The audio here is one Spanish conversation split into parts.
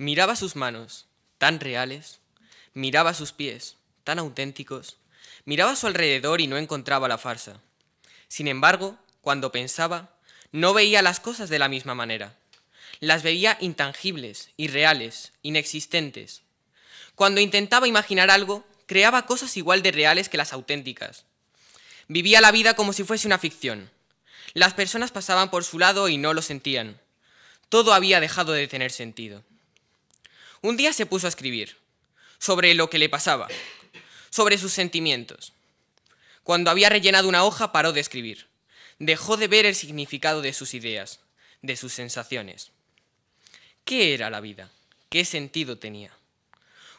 Miraba sus manos, tan reales, miraba sus pies, tan auténticos, miraba a su alrededor y no encontraba la farsa. Sin embargo, cuando pensaba, no veía las cosas de la misma manera. Las veía intangibles, irreales, inexistentes. Cuando intentaba imaginar algo, creaba cosas igual de reales que las auténticas. Vivía la vida como si fuese una ficción. Las personas pasaban por su lado y no lo sentían. Todo había dejado de tener sentido. Un día se puso a escribir sobre lo que le pasaba, sobre sus sentimientos. Cuando había rellenado una hoja paró de escribir. Dejó de ver el significado de sus ideas, de sus sensaciones. ¿Qué era la vida? ¿Qué sentido tenía?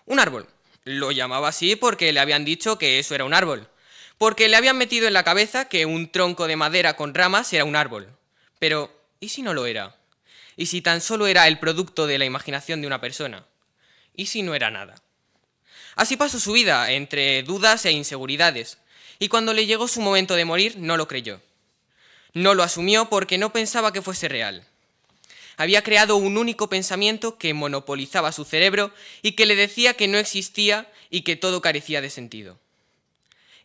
Un árbol. Lo llamaba así porque le habían dicho que eso era un árbol. Porque le habían metido en la cabeza que un tronco de madera con ramas era un árbol. Pero, ¿y si no lo era? y si tan solo era el producto de la imaginación de una persona, y si no era nada. Así pasó su vida, entre dudas e inseguridades, y cuando le llegó su momento de morir no lo creyó. No lo asumió porque no pensaba que fuese real. Había creado un único pensamiento que monopolizaba su cerebro y que le decía que no existía y que todo carecía de sentido.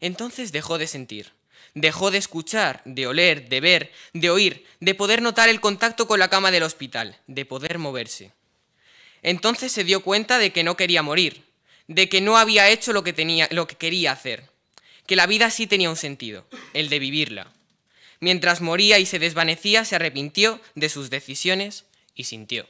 Entonces dejó de sentir, Dejó de escuchar, de oler, de ver, de oír, de poder notar el contacto con la cama del hospital, de poder moverse. Entonces se dio cuenta de que no quería morir, de que no había hecho lo que, tenía, lo que quería hacer, que la vida sí tenía un sentido, el de vivirla. Mientras moría y se desvanecía, se arrepintió de sus decisiones y sintió.